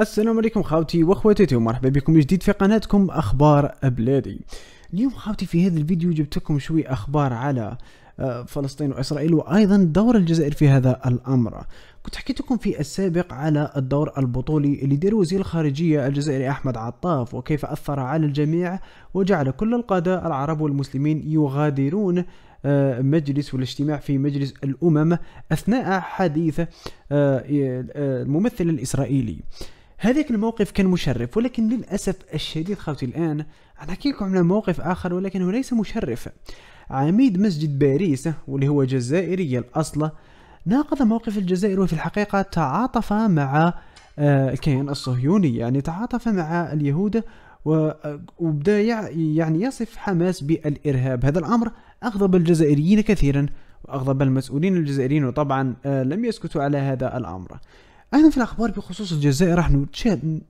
السلام عليكم خاوتي واخواتي ومرحبا بكم من جديد في قناتكم اخبار بلادي اليوم خاوتي في هذا الفيديو جبت لكم شوي اخبار على آه، فلسطين واسرائيل وايضا دور الجزائر في هذا الامر كنت حكيت لكم في السابق على الدور البطولي اللي دار وزير الخارجيه الجزائري احمد عطاف وكيف اثر على الجميع وجعل كل القاده العرب والمسلمين يغادرون آه، مجلس والاجتماع في مجلس الامم اثناء حديث آه، الممثل الاسرائيلي هذاك الموقف كان مشرف ولكن للأسف الشديد خوتي الآن نحكي لكم على موقف آخر ولكنه ليس مشرف عميد مسجد باريس واللي هو جزائري الأصل ناقض موقف الجزائر وفي الحقيقة تعاطف مع آه، الكيان الصهيوني يعني تعاطف مع اليهود آه، وبدا يعني يصف حماس بالإرهاب هذا الأمر أغضب الجزائريين كثيرا وأغضب المسؤولين الجزائريين وطبعا آه، لم يسكتوا على هذا الأمر ايضا في الاخبار بخصوص الجزائر راح نشاهد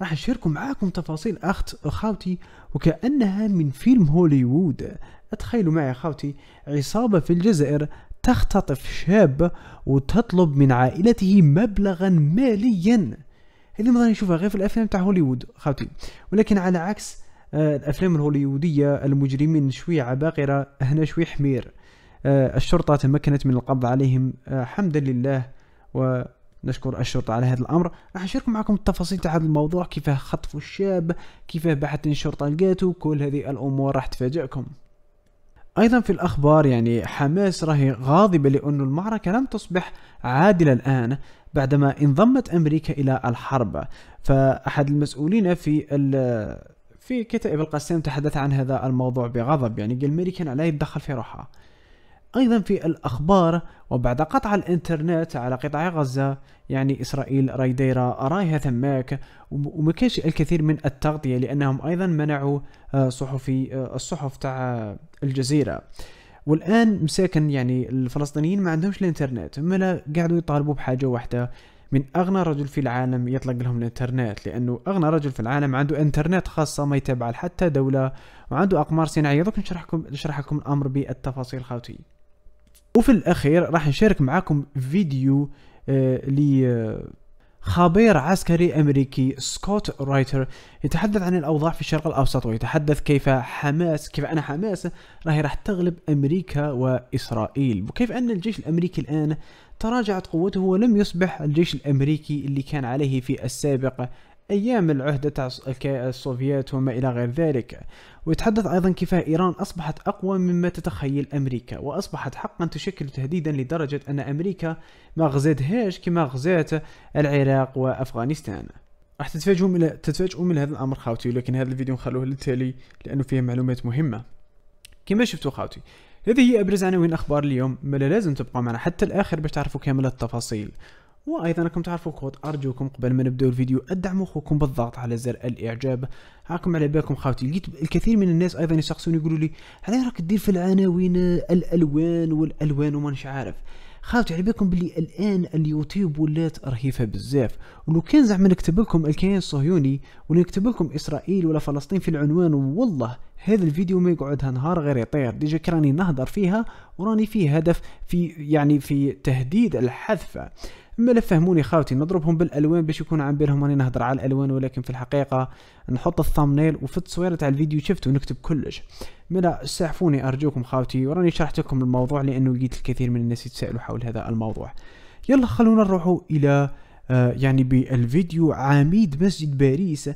راح أشاركم معاكم تفاصيل أخت خاوتي وكأنها من فيلم هوليوود أتخيلوا معي خاوتي عصابة في الجزائر تختطف شاب وتطلب من عائلته مبلغا ماليا هذه مضاني نشوفها غير في الأفلام تاع هوليوود خاوتي ولكن على عكس آه، الأفلام الهوليوودية المجرمين شوية عباقرة هنا شوي حمير آه، الشرطة تمكنت من القبض عليهم آه، حمدا لله و نشكر الشرطة على هذا الأمر راح نشارك معكم التفاصيل تاع هذا الموضوع كيفاه خطفوا الشاب كيفاه بحث الشرطة لقاتو كل هذه الأمور راح تفاجئكم ايضا في الاخبار يعني حماس راهي غاضبه لأن المعركه لم تصبح عادله الان بعدما انضمت امريكا الى الحرب فاحد المسؤولين في في كتائب القسام تحدث عن هذا الموضوع بغضب يعني قال امريكا لا يتدخل في روحها أيضا في الأخبار وبعد قطع الإنترنت على قطاع غزة يعني إسرائيل راي دايرة رايها ثماك وما كانش الكثير من التغطية لأنهم أيضا منعوا آه، صحفي آه، الصحف تاع الجزيرة والآن مساكن يعني الفلسطينيين ما عندهمش الإنترنت لا قاعدوا يطالبوا بحاجة واحدة من أغنى رجل في العالم يطلق لهم الإنترنت لأنه أغنى رجل في العالم عنده إنترنت خاصة ما يتابع حتى دولة وعنده أقمار صناعية دوك نشرح لكم الأمر بالتفاصيل خاوتي وفي الاخير راح نشارك معاكم فيديو آه،, آه خبير عسكري امريكي سكوت رايتر يتحدث عن الاوضاع في الشرق الاوسط ويتحدث كيف حماس كيف ان حماس راهي راح تغلب امريكا واسرائيل وكيف ان الجيش الامريكي الان تراجعت قوته ولم يصبح الجيش الامريكي اللي كان عليه في السابق أيام العهدة السوفيات وما إلى غير ذلك ويتحدث أيضا كيف إيران أصبحت أقوى مما تتخيل أمريكا وأصبحت حقا تشكل تهديدا لدرجة أن أمريكا ما غزاتهاش كما غزات العراق وأفغانستان راح تتفاجئوا من تتفاجئوا من هذا الامر خاوتي ولكن هذا الفيديو نخلوه للتالي لانه فيه معلومات مهمه كما شفتوا خاوتي هذه هي ابرز عناوين اخبار اليوم ما لازم تبقى معنا حتى الاخر باش تعرفوا كامل التفاصيل وايضا راكم تعرفوا كود ارجوكم قبل ما نبداو الفيديو ادعموا اخوكم بالضغط على زر الاعجاب هاكم على بالكم خاوتي لقيت الكثير من الناس ايضا يسقسوني يقولوا لي علاش راك دير في العناوين الالوان والالوان ومانش عارف خاوتي على بالكم بلي الان اليوتيوب ولات رهيفه بزاف ولو كان زعما نكتب لكم الكيان الصهيوني ولا نكتب لكم اسرائيل ولا فلسطين في العنوان والله هذا الفيديو ما يقعدها نهار غير يطير ديجا كراني نهضر فيها وراني فيه هدف في يعني في تهديد الحذفه ما لا فهموني خاوتي نضربهم بالالوان باش يكون عن بالهم راني نهضر على الالوان ولكن في الحقيقه نحط الثامنيل وفي التصوير تاع الفيديو شفت ونكتب كلش ملا سعفوني ارجوكم خاوتي وراني شرحت لكم الموضوع لانه لقيت الكثير من الناس يتسائلوا حول هذا الموضوع يلا خلونا نروحوا الى آه، يعني بالفيديو عميد مسجد باريس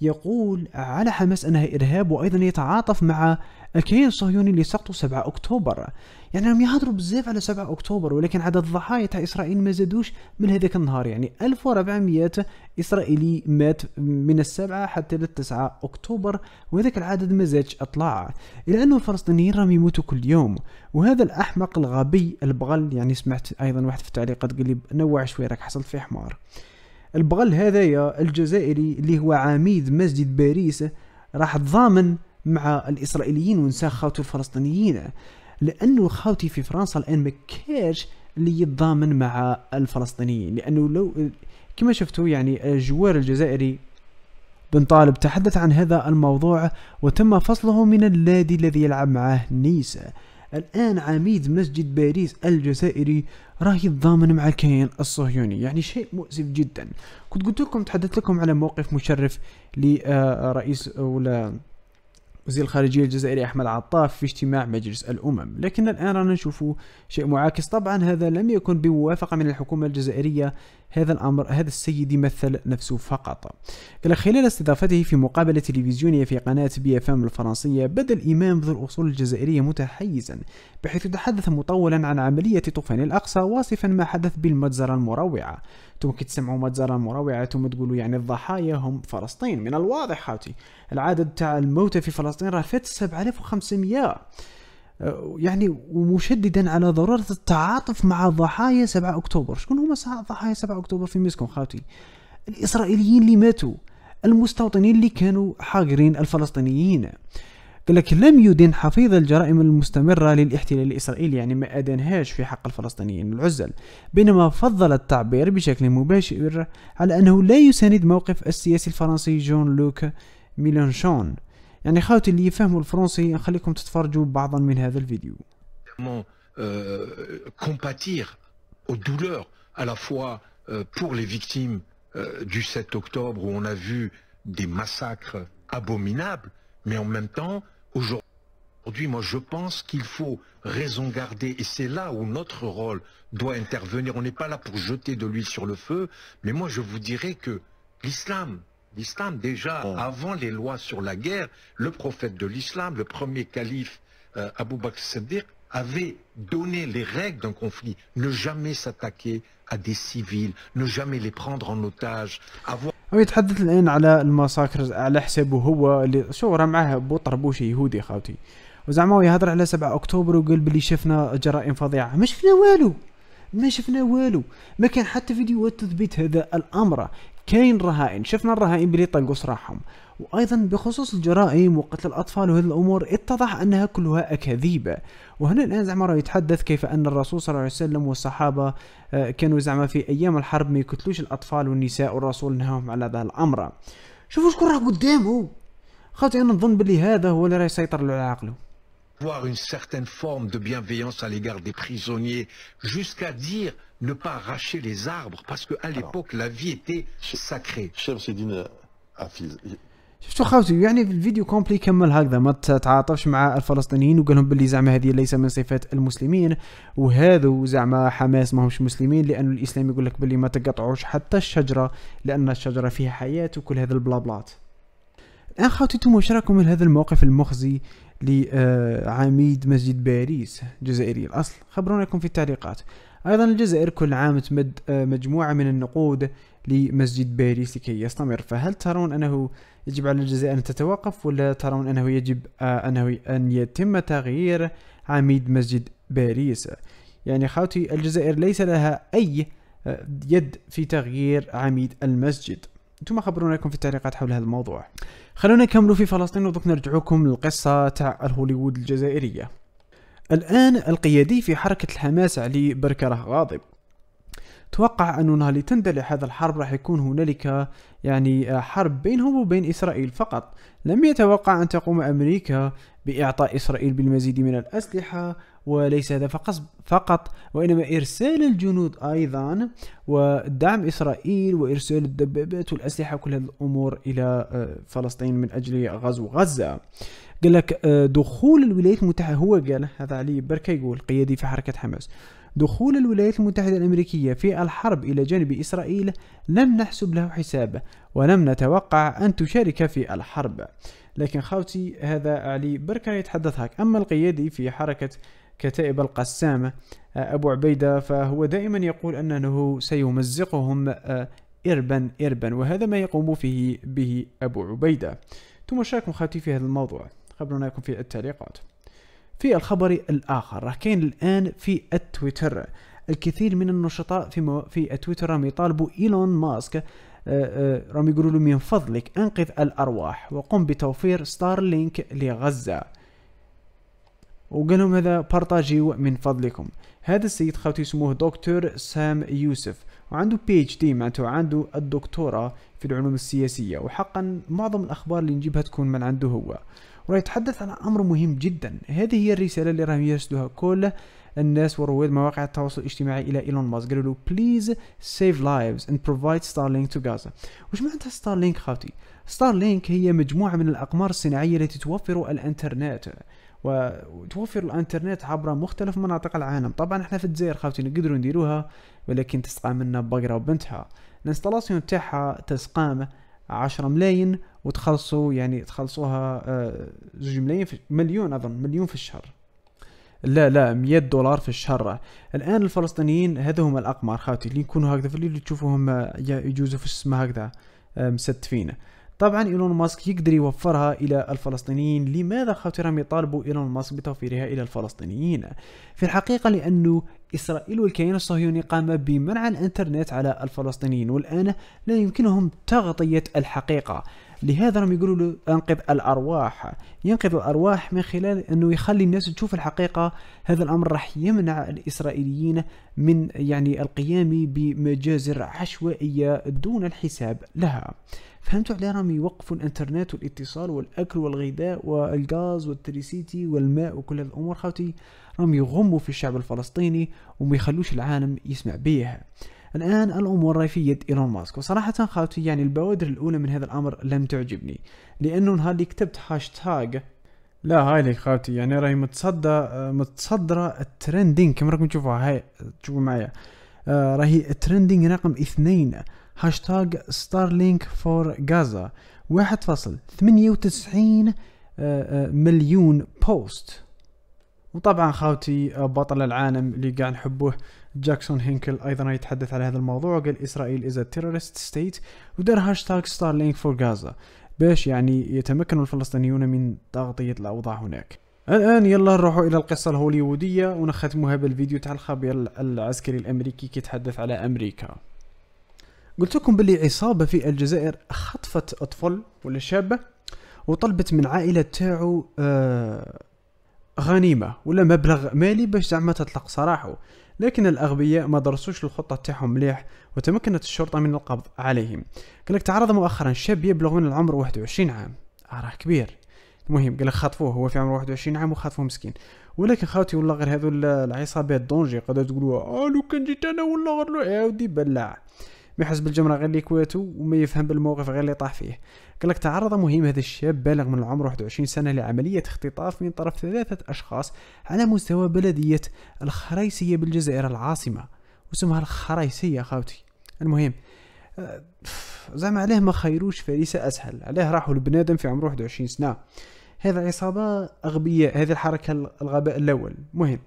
يقول على حماس أنها إرهاب وأيضا يتعاطف مع الكيان الصهيوني اللي سقطوا 7 أكتوبر يعني هم يهضروا بزاف على 7 أكتوبر ولكن عدد الضحايا تاع إسرائيل ما زادوش من هذاك النهار يعني 1400 إسرائيلي مات من السبعة حتى ل 9 أكتوبر وهذاك العدد ما زادش أطلع إلى أنه الفلسطينيين راهم يموتوا كل يوم وهذا الأحمق الغبي البغل يعني سمعت أيضا واحد في التعليقات قال لي نوع شوي راك حصلت في حمار البغل هذايا الجزائري اللي هو عميد مسجد باريس راح تضامن مع الاسرائيليين ونسى خاوتو الفلسطينيين لانه خاوتي في فرنسا الان ما كاش اللي يتضامن مع الفلسطينيين لانه لو كما شفتوا يعني الجوار الجزائري بن طالب تحدث عن هذا الموضوع وتم فصله من النادي الذي يلعب معه نيس الآن عميد مسجد باريس الجزائري راه يتضامن مع الكيان الصهيوني يعني شيء مؤسف جدا كنت قلت لكم تحدثت لكم على موقف مشرف لرئيس آه، ولا وزير الخارجية الجزائري أحمد عطاف في اجتماع مجلس الأمم لكن الآن رانا نشوف شيء معاكس طبعا هذا لم يكن بموافقة من الحكومة الجزائرية هذا الأمر هذا السيد يمثل نفسه فقط قال خلال استضافته في مقابلة تلفزيونية في قناة بي اف ام الفرنسية بدا الإمام ذو الأصول الجزائرية متحيزا بحيث تحدث مطولا عن عملية طوفان الأقصى واصفا ما حدث بالمجزرة المروعة انتم كي تسمعوا مجزرة مروعة انتم تقولوا يعني الضحايا هم فلسطين من الواضح خاوتي العدد تاع الموتى في فلسطين راه فات 7500 آه، يعني ومشددا على ضرورة التعاطف مع ضحايا 7 أكتوبر شكون هما ضحايا 7 أكتوبر في مسكن خاوتي الإسرائيليين اللي ماتوا المستوطنين اللي كانوا حاقرين الفلسطينيين قال لك لم يدن حفيظ الجرائم المستمرة للاحتلال الإسرائيلي يعني ما أدنهاش في حق الفلسطينيين العزل بينما فضل التعبير بشكل مباشر على أنه لا يساند موقف السياسي الفرنسي جون لوك ميلانشون يعني خاوتي اللي يفهموا الفرنسي خليكم تتفرجوا بعضا من هذا الفيديو euh, compatir aux douleurs à la fois euh, pour les victimes euh, du 7 octobre où on a vu des massacres abominables, mais en même temps Aujourd'hui, moi, je pense qu'il faut raison garder, et c'est là où notre rôle doit intervenir. On n'est pas là pour jeter de l'huile sur le feu, mais moi, je vous dirais que l'islam, l'islam déjà, avant les lois sur la guerre, le prophète de l'islam, le premier calife, euh, Abu Bakr Sadir, avait donné les règles d'un conflit. Ne jamais s'attaquer à des civils, ne jamais les prendre en otage, avoir... هو يتحدث الان على الماساكرز على حسابه هو اللي شو راه معاه بوطربوش يهودي خاوتي وزعما هو يهضر على 7 اكتوبر وقال بلي شفنا جرائم فظيعه ما شفنا والو ما شفنا والو ما كان حتى فيديوهات تثبيت هذا الامر كاين رهائن شفنا الرهائن بلي طلقوا صراحهم وأيضا بخصوص الجرائم وقتل الأطفال وهذه الأمور اتضح أنها كلها أكاذيب وهنا الآن زعما راه يتحدث كيف أن الرسول صلى الله عليه وسلم والصحابة آه، كانوا زعما في أيام الحرب ما يقتلوش الأطفال والنساء والرسول نهاهم على هذا الأمر شوفوا شكون راه قدامه خاطر أنا نظن باللي هذا هو اللي راه يسيطر على عقله voir une certaine forme de bienveillance à l'égard des prisonniers, jusqu'à dire ne pas arracher les arbres, parce qu'à l'époque, la vie était sacrée. Cher Sidine Afiz, شفتوا خاوتي يعني في الفيديو كومبلي كمل هكذا ما تتعاطفش مع الفلسطينيين وقال لهم باللي زعما هذه ليس من صفات المسلمين وهذا زعما حماس ماهمش مسلمين لان الاسلام يقول لك باللي ما تقطعوش حتى الشجره لان الشجره فيها حياه وكل هذا البلابلات الان أه خاوتي انتم واش راكم من هذا الموقف المخزي لعميد مسجد باريس جزائري الاصل خبرونا لكم في التعليقات أيضا الجزائر كل عام تمد آه، مجموعة من النقود لمسجد باريس لكي يستمر فهل ترون أنه يجب على الجزائر أن تتوقف ولا ترون أنه يجب آه، أنه أن يتم تغيير عميد مسجد باريس يعني خاوتي الجزائر ليس لها أي آه، يد في تغيير عميد المسجد انتم خبرونا لكم في التعليقات حول هذا الموضوع خلونا نكملوا في فلسطين ودوك نرجعوكم للقصة تاع الهوليوود الجزائرية الآن القيادي في حركة الحماس علي بركرة غاضب اتوقع أن نهار تندلع هذا الحرب راح يكون هنالك يعني آه، حرب بينهم وبين اسرائيل فقط لم يتوقع ان تقوم امريكا باعطاء اسرائيل بالمزيد من الاسلحه وليس هذا فقط وانما ارسال الجنود ايضا ودعم اسرائيل وارسال الدبابات والاسلحه وكل هذه الامور الى آه، فلسطين من اجل غزو غزه قال لك آه، دخول الولايات المتحده هو قال هذا علي بركه يقول قيادي في حركه حماس دخول الولايات المتحدة الأمريكية في الحرب إلى جانب إسرائيل لم نحسب له حساب ولم نتوقع أن تشارك في الحرب لكن خوتي هذا علي بركة يتحدث هك أما القيادي في حركة كتائب القسامة آه، أبو عبيدة فهو دائما يقول أنه سيمزقهم آه، إربا إربا وهذا ما يقوم فيه به أبو عبيدة ثم شاركوا خوتي في هذا الموضوع خبرناكم في التعليقات في الخبر الآخر راح كاين الآن في التويتر الكثير من النشطاء في مو... في التويتر راهم يطالبوا ايلون ماسك آه، آه، راهم يقولوا له من فضلك انقذ الارواح وقم بتوفير ستارلينك لغزه وقال هذا بارطاجيو من فضلكم هذا السيد خوتي يسموه دكتور سام يوسف وعنده بي اتش دي معناته عنده الدكتوراه في العلوم السياسية وحقا معظم الأخبار اللي نجيبها تكون من عنده هو وراه يتحدث عن أمر مهم جدا هذه هي الرسالة اللي راهم يرسلوها كل الناس ورواد مواقع التواصل الاجتماعي إلى إيلون ماسك قالوا له بليز سيف لايفز اند بروفايد ستارلينك تو غازا وش معناتها ستارلينك خاوتي؟ ستارلينك هي مجموعة من الأقمار الصناعية التي توفر الإنترنت وتوفر الانترنت عبر مختلف مناطق العالم طبعا احنا في الجزائر خاوتي نقدروا نديروها ولكن تسقى منا بقرة وبنتها الانستالاسيون تاعها تسقام عشرة ملاين وتخلصوا يعني تخلصوها آه، زوج ملاين مليون اظن مليون في الشهر لا لا 100 دولار في الشهر الان الفلسطينيين هذو هما الاقمار خاوتي اللي يكونوا هكذا في الليل تشوفوهم آه، يجوزوا في السماء هكذا آه، مستفين طبعا ايلون ماسك يقدر يوفرها الى الفلسطينيين لماذا خاطرهم يطالبوا ايلون ماسك بتوفيرها الى الفلسطينيين في الحقيقه لانه إسرائيل والكيان الصهيوني قام بمنع الإنترنت على الفلسطينيين والآن لا يمكنهم تغطية الحقيقة لهذا هم يقولوا أنقذ الأرواح ينقذ الأرواح من خلال أنه يخلي الناس تشوف الحقيقة هذا الأمر راح يمنع الإسرائيليين من يعني القيام بمجازر عشوائية دون الحساب لها فهمتوا عليه راهم يوقفوا الانترنت والاتصال والاكل والغذاء والغاز والتريسيتي والماء وكل هذه الامور خاوتي راهم يغموا في الشعب الفلسطيني وما يخلوش العالم يسمع بيها الآن الأمور راهي في يد إيلون ماسك وصراحة خاوتي يعني البوادر الأولى من هذا الأمر لم تعجبني لأنه نهار اللي كتبت هاشتاغ لا هاي لك خاوتي يعني راهي متصدى متصدرة الترندينغ كما راكم تشوفوها هاي تشوفوا معايا آه، راهي الترندينغ رقم اثنين هاشتاج ستارلينك فور غازا 1.98 آه، آه، مليون بوست وطبعا خاوتي آه، بطل العالم اللي قاعد نحبوه جاكسون هينكل ايضا يتحدث على هذا الموضوع قال اسرائيل از تيرورست ستيت ودار هاشتاج ستارلينك فور غازا باش يعني يتمكن الفلسطينيون من تغطية الأوضاع هناك الآن يلا نروحوا إلى القصة الهوليوودية ونختمها بالفيديو تاع الخبير العسكري الأمريكي كيتحدث على أمريكا قلت لكم باللي عصابه في الجزائر خطفت اطفال ولا شابه وطلبت من عائله تاعو آه، غنيمه ولا مبلغ مالي باش زعما تطلق سراحه لكن الأغبياء ما درسوش الخطة تاعهم مليح وتمكنت الشرطة من القبض عليهم قالك تعرض مؤخرا شاب يبلغ من العمر 21 عام آه، راه كبير المهم قال خطفوه هو في عمر 21 عام وخطفوه مسكين ولكن خاوتي والله غير هذو العصابات دونجي قد تقولوا اه لو كان جيت انا والله غير لو عاودي بلع ما يحس بالجمره غير اللي كواتو وما يفهم بالموقف غير اللي طاح فيه قال لك تعرض مهم هذا الشاب بالغ من العمر 21 سنه لعمليه اختطاف من طرف ثلاثه اشخاص على مستوى بلديه الخريسيه بالجزائر العاصمه واسمها الخريسيه خاوتي المهم آه، زعما علاه ما خيروش فريسه اسهل علاه راحوا لبنادم في عمره 21 سنه هذا عصابه اغبياء هذه الحركه الغباء الاول مهم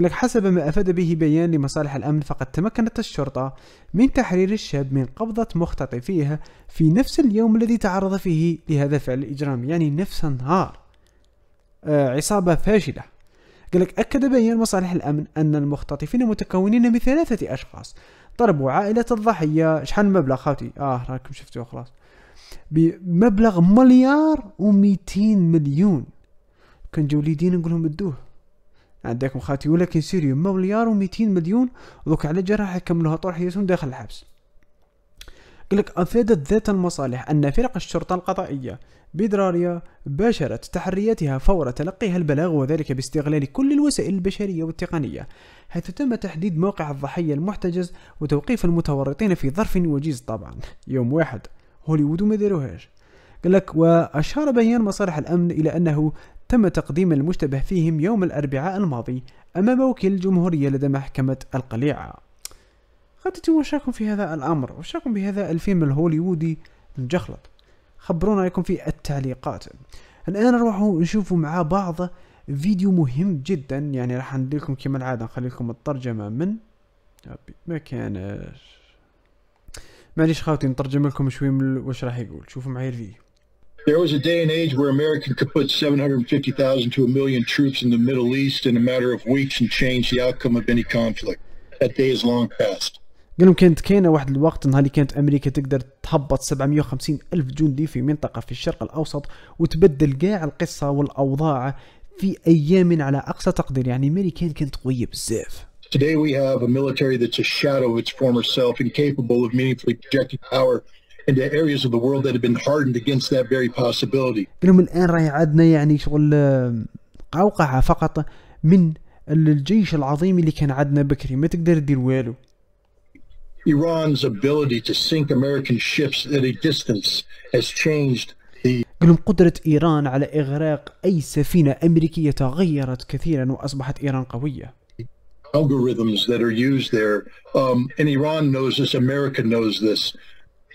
لك حسب ما أفاد به بيان لمصالح الأمن فقد تمكنت الشرطة من تحرير الشاب من قبضة مختطفيه في نفس اليوم الذي تعرض فيه لهذا الفعل الإجرامي يعني نفس النهار آه عصابة فاشلة قال لك أكد بيان مصالح الأمن أن المختطفين متكونين من ثلاثة أشخاص طلبوا عائلة الضحية شحال المبلغ خاوتي آه راكم شفتوه خلاص بمبلغ مليار و200 مليون كان جا نقولهم نقول عندكم خاتي ولكن سيريو مليار و200 مليون دوك على جراح يكملوها طول حياتهم داخل الحبس قالك أفادت ذات المصالح أن فرق الشرطة القضائية بدراريا باشرت تحرياتها فور تلقيها البلاغ وذلك باستغلال كل الوسائل البشرية والتقنية حيث تم تحديد موقع الضحية المحتجز وتوقيف المتورطين في ظرف وجيز طبعا يوم واحد هوليوود ما داروهاش قال لك وأشار بيان مصالح الأمن إلى أنه تم تقديم المشتبه فيهم يوم الأربعاء الماضي أمام وكيل الجمهورية لدى محكمة القليعة قد تتم وشاكم في هذا الأمر وشاكم بهذا الفيلم الهوليوودي المجخلط خبرونا رايكم في التعليقات الآن نروحو نشوفوا مع بعض فيديو مهم جدا يعني راح نديلكم كما العادة نخليلكم الترجمة من ما كانش معليش خاوتي نترجم لكم شوي من واش راح يقول شوفوا معي الفيديو There was a day and age where America could put 750,000 to a million troops in the Middle East in a matter of weeks and change the outcome of any conflict. That day is long past. قالهم كانت كاينه واحد الوقت نهار اللي كانت امريكا تقدر تهبط 750 الف جندي في منطقة في الشرق الاوسط وتبدل كاع القصة والاوضاع في ايام على اقصى تقدير يعني امريكا كانت قوية بزاف Today we have a military that's a shadow of its former self, incapable of meaningfully projecting power into areas of the world that have been hardened against that very possibility. كلهم الان راهي عندنا يعني شغل قوقعه فقط من الجيش العظيم اللي كان عندنا بكري ما تقدر تدير والو. Iran's ability to sink American ships at a distance has changed the قلهم قدرة إيران على إغراق أي سفينة أمريكية تغيرت كثيرا وأصبحت إيران قوية. algorithms that are used there. Um, and Iran knows this, America knows this.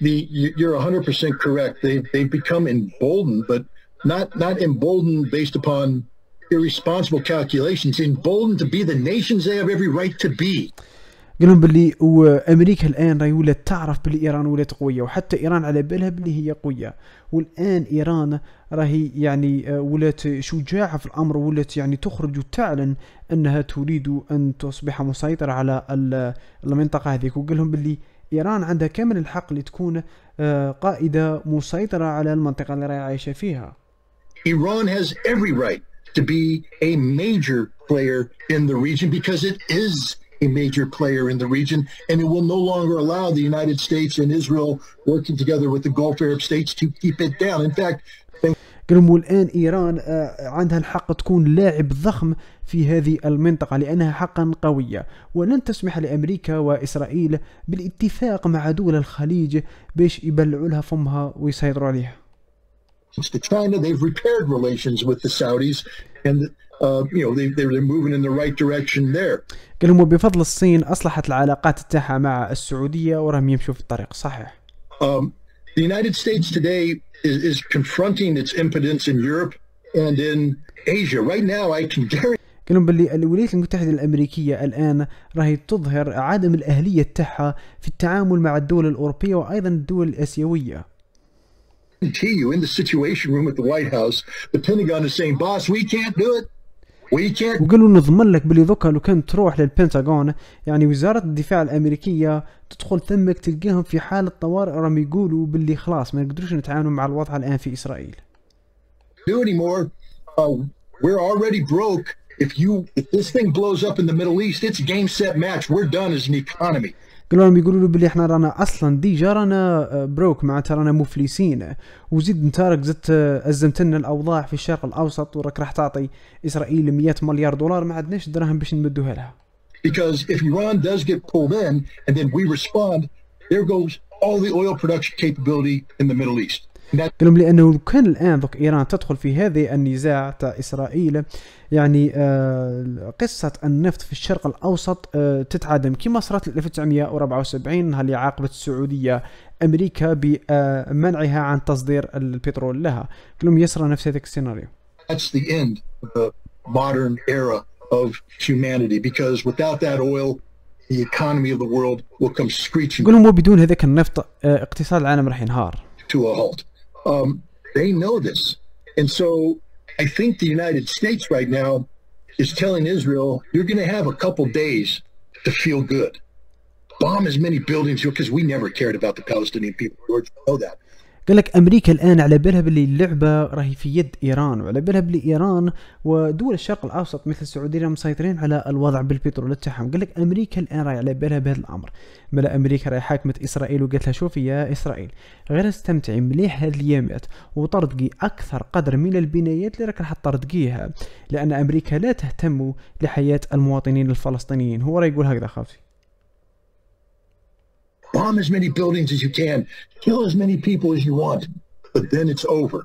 the you're 100% correct. They they've become emboldened, but not not emboldened based upon irresponsible calculations. Emboldened to be the nations they have every right to be. قال لهم باللي وامريكا الان راهي ولات تعرف باللي ايران ولات قويه وحتى ايران على بالها باللي هي قويه والان ايران راهي يعني آه، ولات شجاعه في الامر ولات يعني تخرج وتعلن انها تريد ان تصبح مسيطره على المنطقه هذيك وقال لهم باللي إيران عندها كامل الحق لتكون قائدة مسيطرة على المنطقة اللي راهي عايشة فيها ايران has every right to be a major player in the region because it is a major player in the region, and it will no longer allow the United States and Israel working together with the Gulf Arab states to keep it down. In fact, قالوا الان ايران آه، عندها الحق تكون لاعب ضخم في هذه المنطقه لانها حقا قويه ولن تسمح لامريكا واسرائيل بالاتفاق مع دول الخليج باش يبلعوا لها فمها ويسيطروا عليها. Uh, قالوا بفضل الصين اصلحت العلاقات تاعها مع السعوديه وراهم يمشوا في الطريق صحيح. Um, the United States today is, is confronting its impotence in Europe and in Asia. Right now, I can guarantee. قالوا باللي الولايات المتحدة الأمريكية الآن راهي تظهر عدم الأهلية تاعها في التعامل مع الدول الأوروبية وأيضا الدول الآسيوية. you in the Situation Room at the White House, the Pentagon is saying, "Boss, we can't do it. وقالوا نضمن لك بلي دوكا لو كان تروح للبنتاغون يعني وزاره الدفاع الامريكيه تدخل تمك تلقاهم في حاله طوارئ راهم يقولوا باللي خلاص ما نقدروش نتعاملوا مع الوضع الان في اسرائيل. Do anymore. Uh, we're already broke. If you if this thing blows up in the Middle East, it's game set match. We're done as an economy. قالوا لهم يقولوا له بلي احنا رانا اصلا ديجا رانا بروك آه، معناتها رانا مفلسين وزيد انت راك زدت آه، ازمت لنا الاوضاع في الشرق الاوسط وراك راح تعطي اسرائيل 100 مليار دولار ما عندناش دراهم باش نمدوها لها Because if Iran does get pulled in and then we respond, there goes all the oil production capability in the Middle East. قال لهم لانه لو كان الان دوك ايران تدخل في هذا النزاع تاع اسرائيل يعني آه، قصه النفط في الشرق الاوسط آه، تتعدم كما صارت 1974 نهار اللي عاقبت السعوديه امريكا بمنعها عن تصدير البترول لها قال لهم يسرى نفس هذاك السيناريو That's the end of the modern era of humanity because without that oil the economy of the world will come screeching. يقول وبدون هذاك النفط آه، اقتصاد العالم راح ينهار. To a halt. Um, they know this. And so I think the United States right now is telling Israel, you're going to have a couple days to feel good. Bomb as many buildings because we never cared about the Palestinian people. George, you know that. قال لك امريكا الان على بالها باللي اللعبه راهي في يد ايران وعلى بالها باللي ايران ودول الشرق الاوسط مثل السعوديه مسيطرين على الوضع بالبترول تاعهم قال لك امريكا الان راهي على بالها بهذا الامر بلا امريكا راهي حاكمه اسرائيل وقالت لها شوفي يا اسرائيل غير استمتعي مليح هذه اليامات وطردقي اكثر قدر من البنايات اللي راك راح تطردقيها لان امريكا لا تهتم لحياه المواطنين الفلسطينيين هو راه يقول هكذا خافتي bomb as many buildings as you can, kill as many people as you want, but then it's over.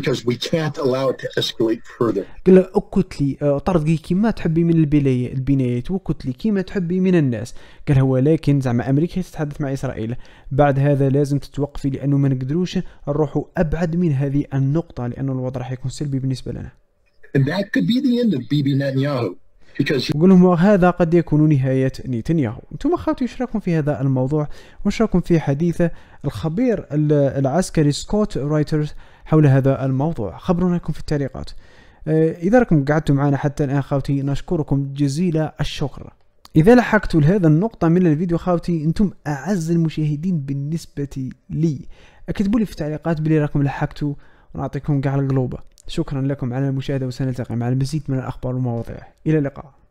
because we can't allow it to escalate further. قال له اكتلي آه، طردي كيما تحبي من البنايات وكت لي كيما تحبي من الناس قال هو لكن زعما امريكا تتحدث مع اسرائيل بعد هذا لازم تتوقفي لانه ما نقدروش نروحوا ابعد من هذه النقطه لانه الوضع راح يكون سلبي بالنسبه لنا. And that could be the end of Bibi Netanyahu. نقول لهم هذا قد يكون نهاية نتنياهو انتم خاوتي ايش رايكم في هذا الموضوع وايش رايكم في حديث الخبير العسكري سكوت رايترز حول هذا الموضوع خبرونا لكم في التعليقات آه، إذا راكم قعدتوا معنا حتى الآن خاوتي نشكركم جزيل الشكر إذا لحقتوا لهذا النقطة من الفيديو خاوتي أنتم أعز المشاهدين بالنسبة لي اكتبوا لي في التعليقات بلي راكم لحقتوا ونعطيكم قاع القلوبة شكرا لكم على المشاهدة وسنلتقي مع المزيد من الأخبار والمواضيع إلى اللقاء